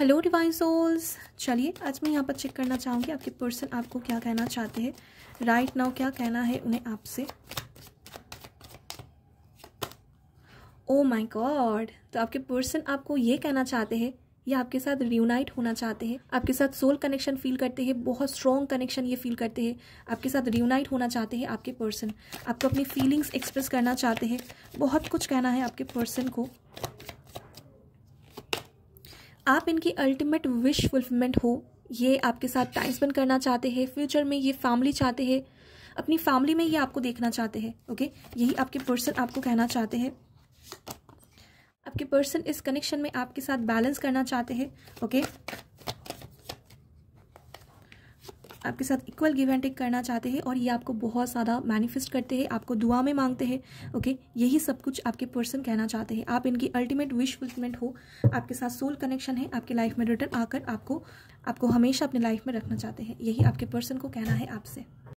hello divine souls चलिए आज मैं यहाँ पर चेक करना चाहूँगी आपके पर्सन आपको क्या कहना चाहते हैं राइट right नाउ क्या कहना है उन्हें आपसे ओ माय गॉड तो आपके पर्सन आपको ये कहना चाहते हैं या आपके साथ रियूनाइट होना चाहते हैं आपके साथ सोल कनेक्शन फील करते हैं बहुत स्ट्रॉन्ग कनेक्शन ये फील करते हैं आपके साथ रियूनाइट होना चाहते हैं आपके पर्सन आपको अपनी फीलिंग्स एक्सप्रेस करना चाहते हैं बहुत कुछ कहना है आपके पर्सन को आप इनकी अल्टीमेट विश फुलफिलमेंट हो ये आपके साथ टाइम स्पेंड करना चाहते हैं फ्यूचर में ये फैमिली चाहते हैं अपनी फैमिली में ये आपको देखना चाहते हैं ओके यही आपके पर्सन आपको कहना चाहते हैं आपके पर्सन इस कनेक्शन में आपके साथ बैलेंस करना चाहते हैं ओके आपके साथ इक्वल गिव एंड टेक करना चाहते हैं और ये आपको बहुत ज़्यादा मैनिफेस्ट करते हैं आपको दुआ में मांगते हैं ओके यही सब कुछ आपके पर्सन कहना चाहते हैं आप इनकी अल्टीमेट विश फुलफिलमेंट हो आपके साथ सोल कनेक्शन है आपके लाइफ में रिटर्न आकर आपको आपको हमेशा अपने लाइफ में रखना चाहते हैं यही आपके पर्सन को कहना है आपसे